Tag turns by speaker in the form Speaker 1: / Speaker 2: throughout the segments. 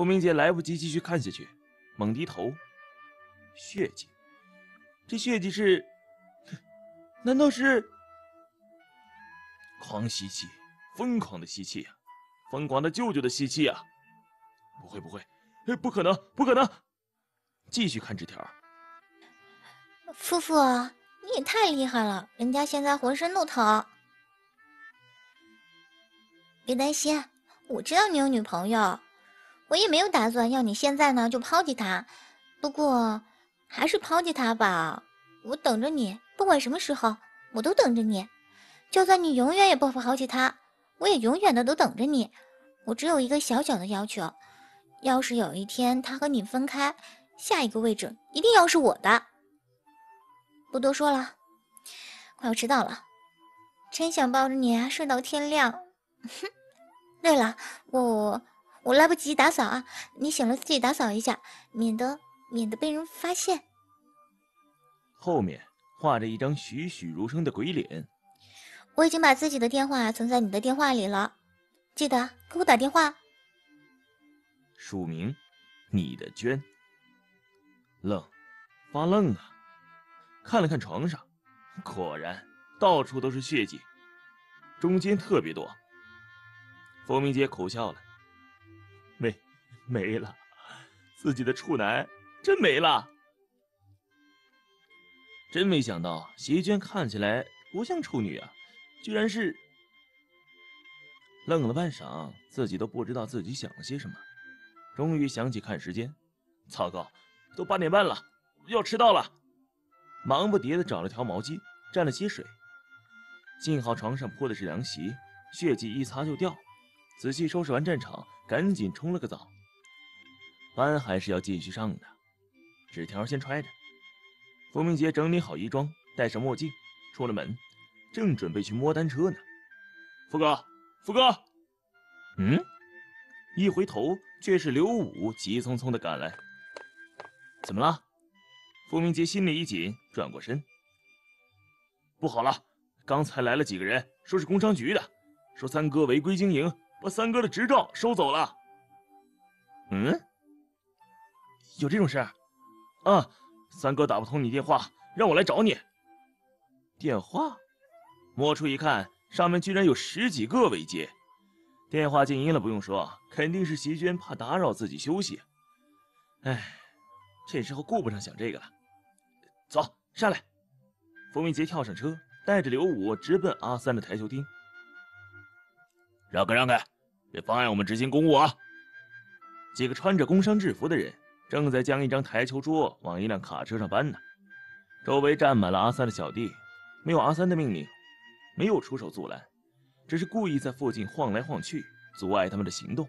Speaker 1: 傅明杰来不及继续看下去，猛低头，血迹，这血迹是？难道是？狂吸气，疯狂的吸气疯狂的舅舅的吸气啊！不会，不会，不可能，不可能！继续看纸条。
Speaker 2: 夫妇，你也太厉害了，人家现在浑身都疼。别担心，我知道你有女朋友。我也没有打算要你现在呢就抛弃他，不过还是抛弃他吧。我等着你，不管什么时候，我都等着你。就算你永远也不肯抛弃他，我也永远的都等着你。我只有一个小小的要求，要是有一天他和你分开，下一个位置一定要是我的。不多说了，快要迟到了，真想抱着你睡到天亮。哼，对了，我。我来不及打扫啊！你醒了自己打扫一下，免得免得被人发现。
Speaker 1: 后面画着一张栩栩如生的鬼脸。
Speaker 2: 我已经把自己的电话存在你的电话里了，记得给我打电话。
Speaker 1: 署名：你的娟。愣，发愣啊！看了看床上，果然到处都是血迹，中间特别多。冯明杰苦笑了。没，没了，自己的处男真没了，真没想到，席娟看起来不像处女啊，居然是。愣了半晌，自己都不知道自己想了些什么，终于想起看时间，糟糕，都八点半了，要迟到了。忙不迭的找了条毛巾，蘸了些水，幸好床上铺的是凉席，血迹一擦就掉。仔细收拾完战场。赶紧冲了个澡，班还是要继续上的。纸条先揣着。付明杰整理好衣装，戴上墨镜，出了门，正准备去摸单车呢。福哥，福哥，嗯？一回头却是刘武急匆匆的赶来。怎么了？付明杰心里一紧，转过身。不好了，刚才来了几个人，说是工商局的，说三哥违规经营。把三哥的执照收走了。嗯，有这种事？啊，三哥打不通你电话，让我来找你。电话，摸出一看，上面居然有十几个未接，电话静音了。不用说，肯定是席娟怕打扰自己休息。哎，这时候顾不上想这个了。走，上来。冯明杰跳上车，带着刘武直奔阿三的台球厅。让开让开，别妨碍我们执行公务啊！几个穿着工商制服的人正在将一张台球桌往一辆卡车上搬呢，周围站满了阿三的小弟，没有阿三的命令，没有出手阻拦，只是故意在附近晃来晃去，阻碍他们的行动。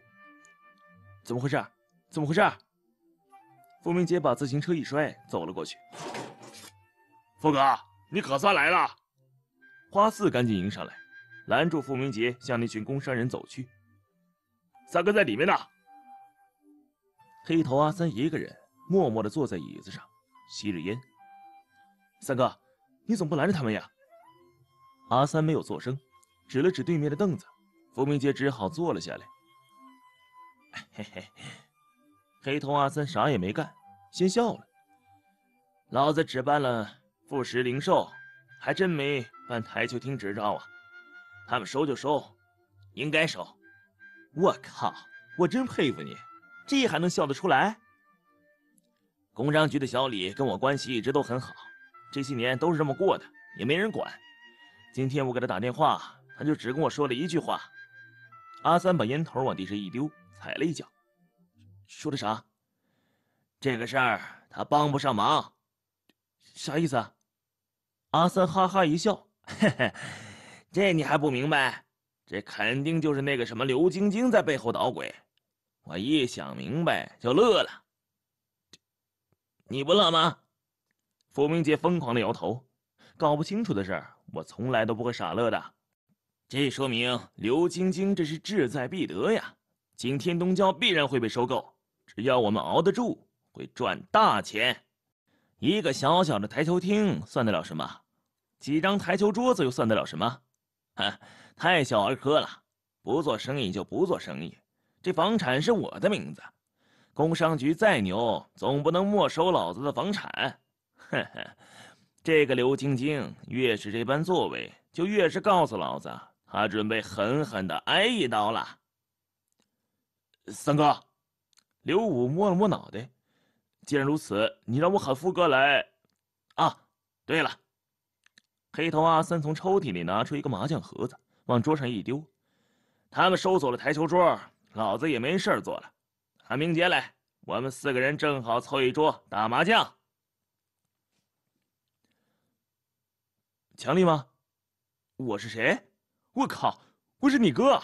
Speaker 1: 怎么回事？怎么回事？付明杰把自行车一摔，走了过去。付哥，你可算来了！花四赶紧迎上来。拦住傅明杰，向那群工商人走去。三哥在里面呢。黑头阿三一个人默默的坐在椅子上，吸着烟。三哥，你总不拦着他们呀？阿三没有做声，指了指对面的凳子。傅明杰只好坐了下来。嘿 嘿，黑头阿三啥也没干，先笑了。老子只办了副食零售，还真没办台球厅执照啊。他们收就收，应该收。我靠，我真佩服你，这还能笑得出来？工商局的小李跟我关系一直都很好，这些年都是这么过的，也没人管。今天我给他打电话，他就只跟我说了一句话。阿三把烟头往地上一丢，踩了一脚，说的啥？这个事儿他帮不上忙，啥意思？阿三哈哈一笑，嘿嘿。这你还不明白？这肯定就是那个什么刘晶晶在背后捣鬼。我一想明白就乐了，你不乐吗？傅明杰疯狂的摇头。搞不清楚的事儿，我从来都不会傻乐的。这说明刘晶晶这是志在必得呀！景天东郊必然会被收购，只要我们熬得住，会赚大钱。一个小小的台球厅算得了什么？几张台球桌子又算得了什么？哼，太小儿科了！不做生意就不做生意，这房产是我的名字，工商局再牛，总不能没收老子的房产。呵呵，这个刘晶晶越是这般作为，就越是告诉老子，他准备狠狠的挨一刀了。三哥，刘武摸了摸脑袋，既然如此，你让我喊富哥来。啊，对了。黑头阿三从抽屉里拿出一个麻将盒子，往桌上一丢。他们收走了台球桌，老子也没事儿做了。韩明杰来，我们四个人正好凑一桌打麻将。强力吗？我是谁？我靠！我是你哥？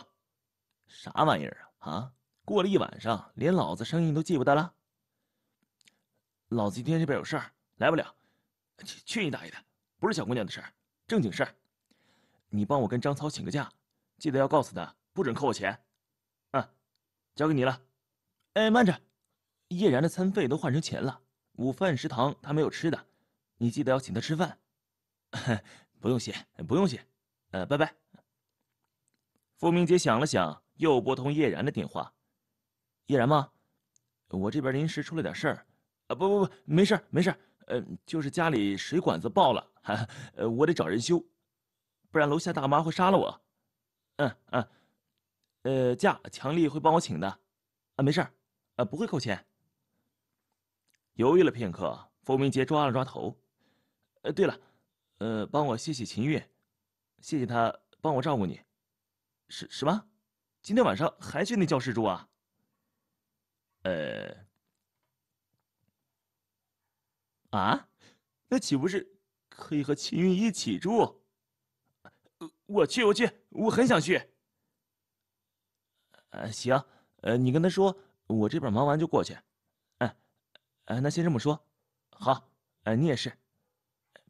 Speaker 1: 啥玩意儿啊？啊！过了一晚上，连老子声音都记不得了。老子今天这边有事儿，来不了。去去你大爷的！不是小姑娘的事儿。正经事儿，你帮我跟张操请个假，记得要告诉他不准扣我钱。嗯，交给你了。哎，慢着，叶然的餐费都换成钱了，午饭食堂他没有吃的，你记得要请他吃饭。不用谢，不用谢。呃，拜拜。付明杰想了想，又拨通叶然的电话。叶然吗？我这边临时出了点事儿。啊，不不不，没事儿，没事儿。嗯，就是家里水管子爆了，哈、我得找人修，不然楼下大妈会杀了我。嗯嗯，呃，假强力会帮我请的，啊，没事儿，呃，不会扣钱。犹豫了片刻，冯明杰抓了抓头。呃，对了，呃，帮我谢谢秦月，谢谢他帮我照顾你。什什么？今天晚上还去那教室住啊？呃。啊，那岂不是可以和秦云一起住？我去，我去，我很想去。呃，行，呃，你跟他说，我这边忙完就过去。哎，那先这么说。好，呃，你也是，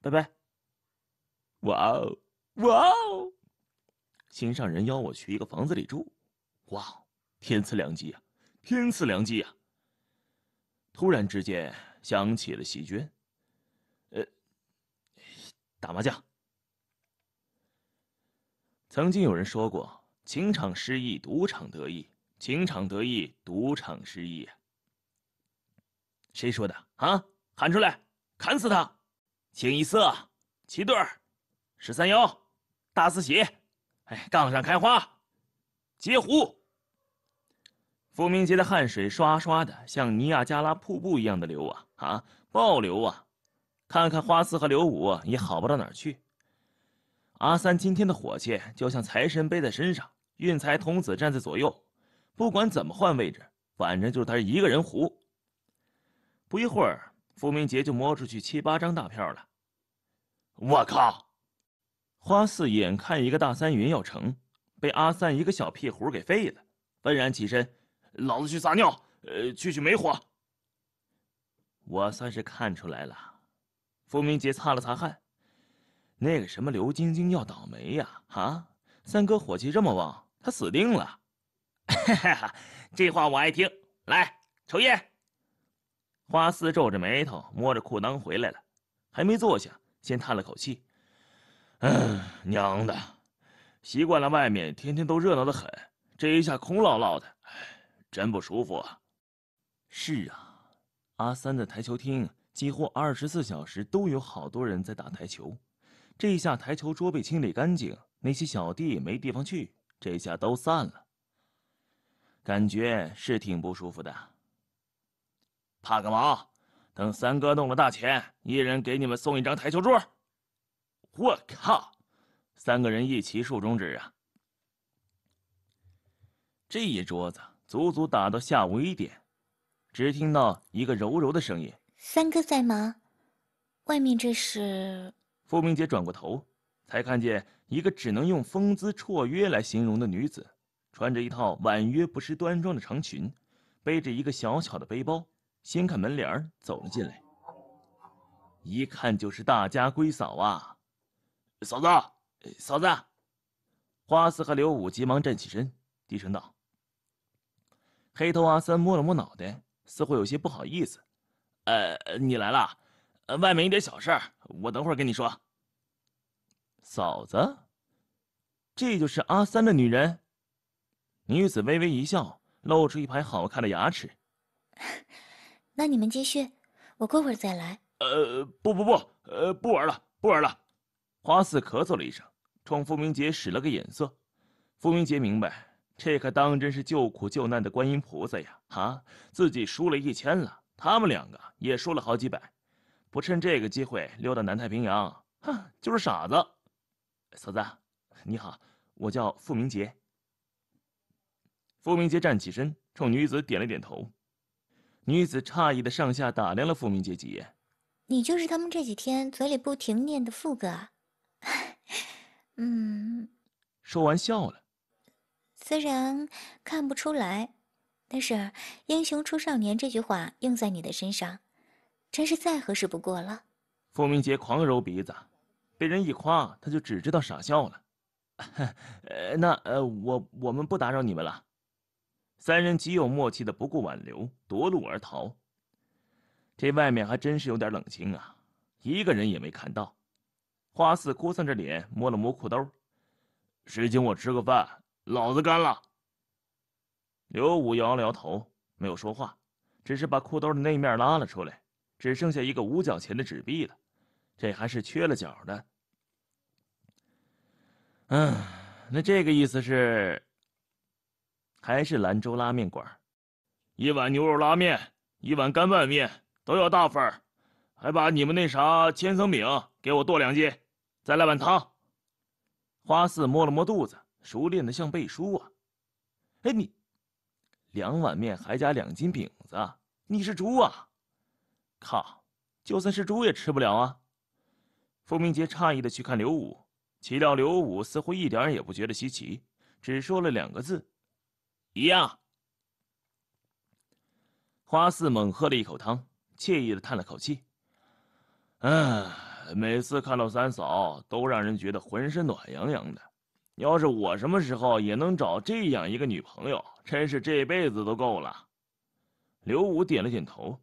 Speaker 1: 拜拜。哇哦，哇哦，心上人邀我去一个房子里住，哇，天赐良机啊，天赐良机啊！突然之间。想起了席娟，呃，打麻将。曾经有人说过，情场失意，赌场得意；情场得意，赌场失意。谁说的啊？喊出来，砍死他！清一色，七对儿，十三幺，大四喜，哎，杠上开花，截胡。傅明杰的汗水刷刷的，像尼亚加拉瀑布一样的流啊啊，暴流啊！看看花四和刘五也好不到哪儿去。阿三今天的火气就像财神背在身上，运财童子站在左右，不管怎么换位置，反正就是他一个人胡。不一会儿，傅明杰就摸出去七八张大票了。我靠！花四眼看一个大三云要成，被阿三一个小屁胡给废了，愤然起身。老子去撒尿，呃，去去没火。我算是看出来了，付明杰擦了擦汗，那个什么刘晶晶要倒霉呀！啊，三哥火气这么旺，他死定了。哈哈哈，这话我爱听。来，抽烟。花四皱着眉头，摸着裤裆回来了，还没坐下，先叹了口气。嗯，娘的，习惯了外面天天都热闹的很，这一下空落落的。真不舒服啊！是啊，阿三的台球厅几乎二十四小时都有好多人在打台球，这一下台球桌被清理干净，那些小弟也没地方去，这下都散了。感觉是挺不舒服的。怕个毛！等三哥弄了大钱，一人给你们送一张台球桌。我靠！三个人一齐竖中指啊！这一桌子。足足打到下午一点，只听到一个柔柔的声音：“
Speaker 2: 三哥在吗？”外面这是。
Speaker 1: 傅明杰转过头，才看见一个只能用风姿绰约来形容的女子，穿着一套婉约不失端庄的长裙，背着一个小巧的背包，掀开门帘走了进来。一看就是大家闺嫂啊！嫂子，嫂子！花四和刘武急忙站起身，低声道。黑头阿三摸了摸脑袋，似乎有些不好意思。“呃，你来了，外面一点小事，我等会儿跟你说。”嫂子，这就是阿三的女人。女子微微一笑，露出一排好看的牙齿。
Speaker 2: “那你们继续，我过会儿再来。”“
Speaker 1: 呃，不不不，呃，不玩了，不玩了。”花四咳嗽了一声，冲傅明杰使了个眼色，傅明杰明白。这可当真是救苦救难的观音菩萨呀！啊，自己输了一千了，他们两个也输了好几百，不趁这个机会溜到南太平洋，哼，就是傻子。嫂子，你好，我叫付明杰。付明杰站起身，冲女子点了点头。女子诧异的上下打量了付明杰几眼，
Speaker 2: 你就是他们这几天嘴里不停念的付哥？嗯。
Speaker 1: 说完笑了。
Speaker 2: 虽然看不出来，但是“英雄出少年”这句话用在你的身上，真是再合适不过了。
Speaker 1: 傅明杰狂揉鼻子，被人一夸，他就只知道傻笑了。那呃，我我们不打扰你们了。三人极有默契的，不顾挽留，夺路而逃。这外面还真是有点冷清啊，一个人也没看到。花四哭丧着脸，摸了摸裤兜：“谁请我吃个饭？”老子干了。刘武摇了摇头，没有说话，只是把裤兜的那面拉了出来，只剩下一个五角钱的纸币了，这还是缺了角的。嗯，那这个意思是，还是兰州拉面馆，一碗牛肉拉面，一碗干拌面都要大份儿，还把你们那啥千层饼给我剁两斤，再来碗汤。花四摸了摸肚子。熟练的像背书啊！哎你，两碗面还加两斤饼子，你是猪啊！靠，就算是猪也吃不了啊！傅明杰诧异的去看刘武，岂料刘武似乎一点也不觉得稀奇，只说了两个字：“一样。”花四猛喝了一口汤，惬意的叹了口气：“唉，每次看到三嫂，都让人觉得浑身暖洋洋的。”要是我什么时候也能找这样一个女朋友，真是这辈子都够了。刘武点了点头。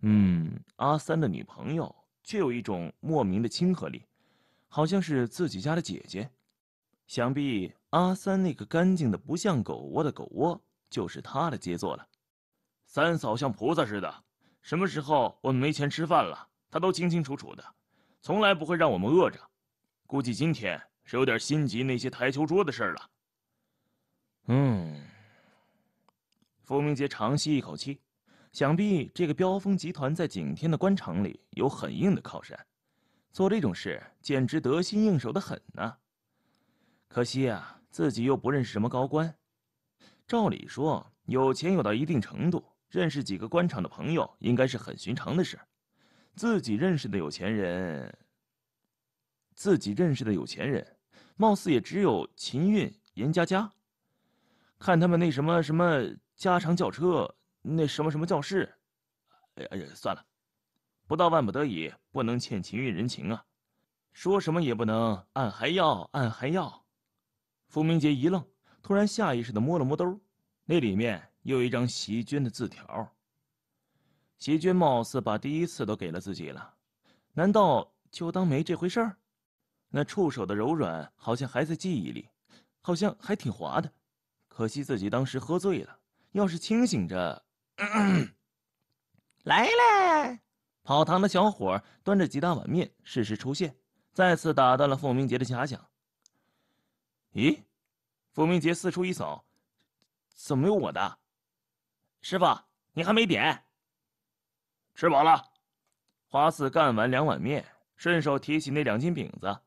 Speaker 1: 嗯，阿三的女朋友却有一种莫名的亲和力，好像是自己家的姐姐。想必阿三那个干净的不像狗窝的狗窝，就是他的杰作了。三嫂像菩萨似的，什么时候我们没钱吃饭了，她都清清楚楚的，从来不会让我们饿着。估计今天。是有点心急那些台球桌的事了。嗯，傅明杰长吸一口气，想必这个飙风集团在景天的官场里有很硬的靠山，做这种事简直得心应手的很呢。可惜啊，自己又不认识什么高官。照理说，有钱有到一定程度，认识几个官场的朋友应该是很寻常的事。自己认识的有钱人，自己认识的有钱人。貌似也只有秦韵、严佳佳，看他们那什么什么加长轿车，那什么什么教室，呃，算了，不到万不得已不能欠秦韵人情啊，说什么也不能，俺还要，俺还要。付明杰一愣，突然下意识的摸了摸兜，那里面又一张席娟的字条。席娟貌似把第一次都给了自己了，难道就当没这回事儿？那触手的柔软好像还在记忆里，好像还挺滑的。可惜自己当时喝醉了，要是清醒着，来了。跑堂的小伙端着几大碗面适时出现，再次打断了凤明杰的遐想。咦，凤明杰四处一扫，怎么没有我的？师傅，你还没点。吃饱了，花四干完两碗面，顺手提起那两斤饼子。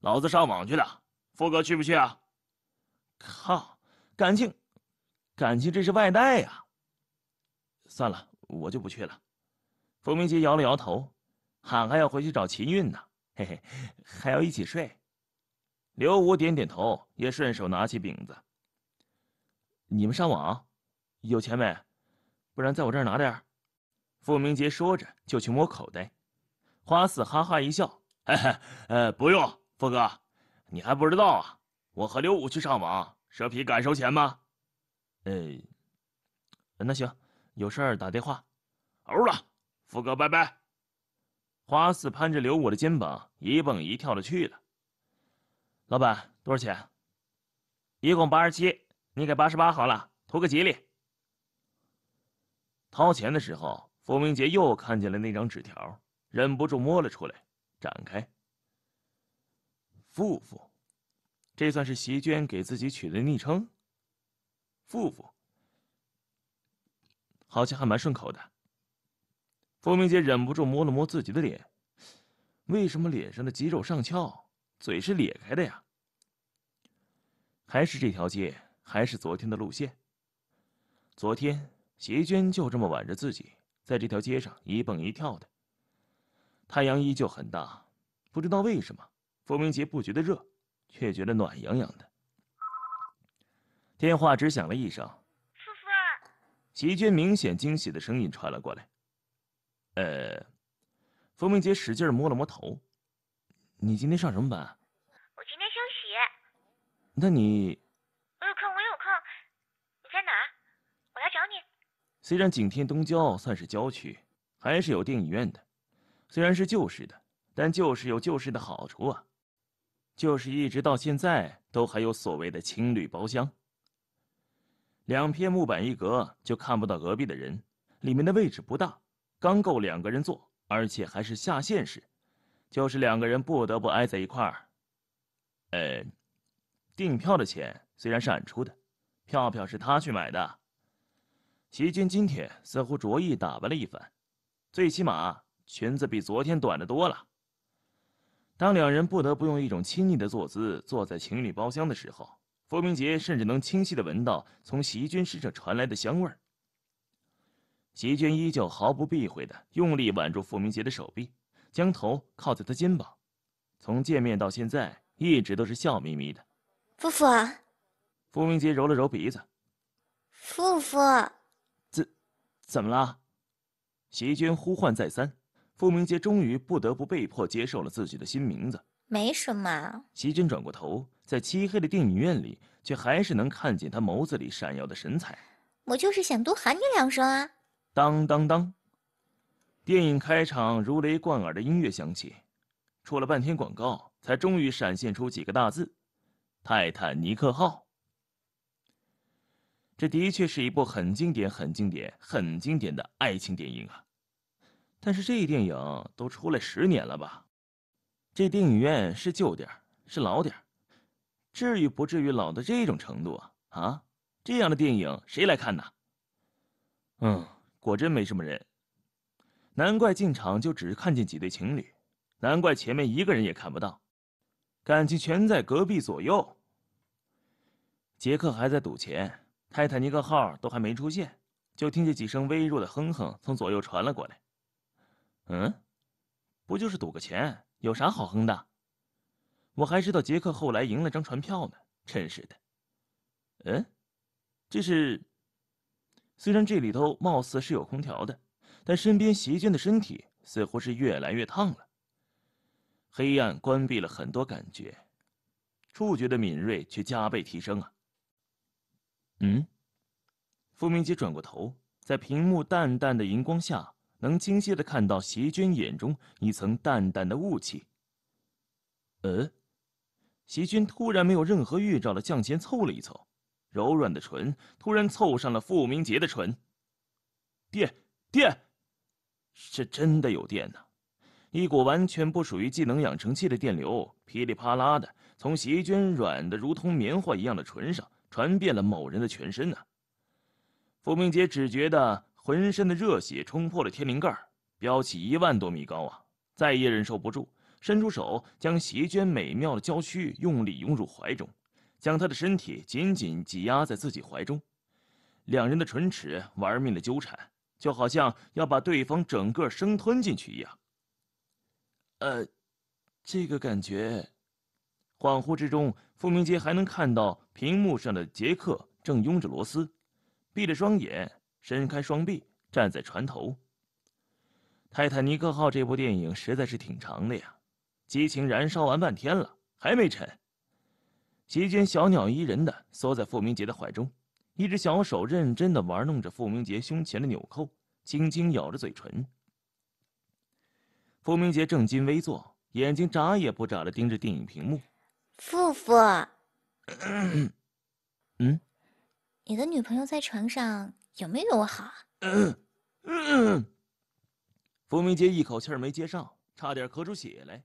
Speaker 1: 老子上网去了，富哥去不去啊？靠，感情，感情这是外带呀。算了，我就不去了。傅明杰摇了摇头，喊还要回去找秦韵呢，嘿嘿，还要一起睡。刘武点点头，也顺手拿起饼子。你们上网，有钱没？不然在我这儿拿点。傅明杰说着就去摸口袋。花四哈哈一笑，哈哈，呃，不用。富哥，你还不知道啊？我和刘武去上网，蛇皮敢收钱吗？呃，那行，有事儿打电话。欧了，富哥，拜拜。花四攀着刘武的肩膀，一蹦一跳的去了。老板，多少钱？一共八十七，你给八十八好了，图个吉利。掏钱的时候，傅明杰又看见了那张纸条，忍不住摸了出来，展开。富富，这算是席娟给自己取的昵称。富富，好像还蛮顺口的。傅明杰忍不住摸了摸自己的脸，为什么脸上的肌肉上翘，嘴是咧开的呀？还是这条街，还是昨天的路线。昨天，席娟就这么挽着自己，在这条街上一蹦一跳的。太阳依旧很大，不知道为什么。傅明杰不觉得热，却觉得暖洋洋的。电话只响了一声，傅叔，席娟明显惊喜的声音传了过来。呃，傅明杰使劲摸了摸头，你今天上什么班？我
Speaker 2: 今天休息。
Speaker 1: 那你？
Speaker 2: 我有空，我有空。你在哪？我来
Speaker 1: 找你。虽然景天东郊算是郊区，还是有电影院的。虽然是旧式的，但旧式有旧式的好处啊。就是一直到现在都还有所谓的情侣包厢，两片木板一隔就看不到隔壁的人，里面的位置不大，刚够两个人坐，而且还是下线式，就是两个人不得不挨在一块儿。呃，订票的钱虽然是俺出的，票票是他去买的。席君今天似乎着意打扮了一番，最起码裙子比昨天短的多了。当两人不得不用一种亲昵的坐姿坐在情侣包厢的时候，傅明杰甚至能清晰的闻到从席君身上传来的香味儿。席君依旧毫不避讳的用力挽住傅明杰的手臂，将头靠在他肩膀，从见面到现在一直都是笑眯眯的。
Speaker 2: 付啊，
Speaker 1: 傅明杰揉了揉鼻子，
Speaker 2: 付付，
Speaker 1: 怎，怎么了？席君呼唤再三。傅明杰终于不得不被迫接受了自己的新名字。
Speaker 2: 没什么。
Speaker 1: 席珍转过头，在漆黑的电影院里，却还是能看见他眸子里闪耀的神采。
Speaker 2: 我就是想多喊你两声啊！
Speaker 1: 当当当，电影开场，如雷贯耳的音乐响起，出了半天广告，才终于闪现出几个大字：《泰坦尼克号》。这的确是一部很经典、很经典、很经典的爱情电影啊。但是这电影都出来十年了吧？这电影院是旧点是老点至于不至于老到这种程度啊？啊，这样的电影谁来看呢？嗯，果真没什么人，难怪进场就只看见几对情侣，难怪前面一个人也看不到，感情全在隔壁左右。杰克还在赌钱，泰坦尼克号都还没出现，就听见几声微弱的哼哼从左右传了过来。嗯，不就是赌个钱，有啥好哼的？我还知道杰克后来赢了张船票呢，真是的。嗯，这是。虽然这里头貌似是有空调的，但身边席娟的身体似乎是越来越烫了。黑暗关闭了很多感觉，触觉的敏锐却加倍提升啊。嗯，傅明杰转过头，在屏幕淡淡的荧光下。能清晰的看到席娟眼中一层淡淡的雾气。嗯，席娟突然没有任何预兆的向前凑了一凑，柔软的唇突然凑上了傅明杰的唇。电电，是真的有电呐！一股完全不属于技能养成器的电流，噼里啪啦的从席娟软的如同棉花一样的唇上，传遍了某人的全身呐。傅明杰只觉得。浑身的热血冲破了天灵盖儿，飙起一万多米高啊！再也忍受不住，伸出手将席娟美妙的娇躯用力拥入怀中，将她的身体紧紧挤压在自己怀中，两人的唇齿玩命的纠缠，就好像要把对方整个生吞进去一样。呃，这个感觉，恍惚之中，傅明杰还能看到屏幕上的杰克正拥着罗斯，闭着双眼。伸开双臂站在船头。《泰坦尼克号》这部电影实在是挺长的呀，激情燃烧完半天了还没沉。席间小鸟依人的缩在傅明杰的怀中，一只小手认真的玩弄着傅明杰胸前的纽扣，轻轻咬着嘴唇。傅明杰正襟危坐，眼睛眨也不眨的盯着电影屏幕。傅傅，嗯，
Speaker 2: 你的女朋友在床上。有没有我好？
Speaker 1: 嗯嗯。福明杰一口气儿没接上，差点咳出血来。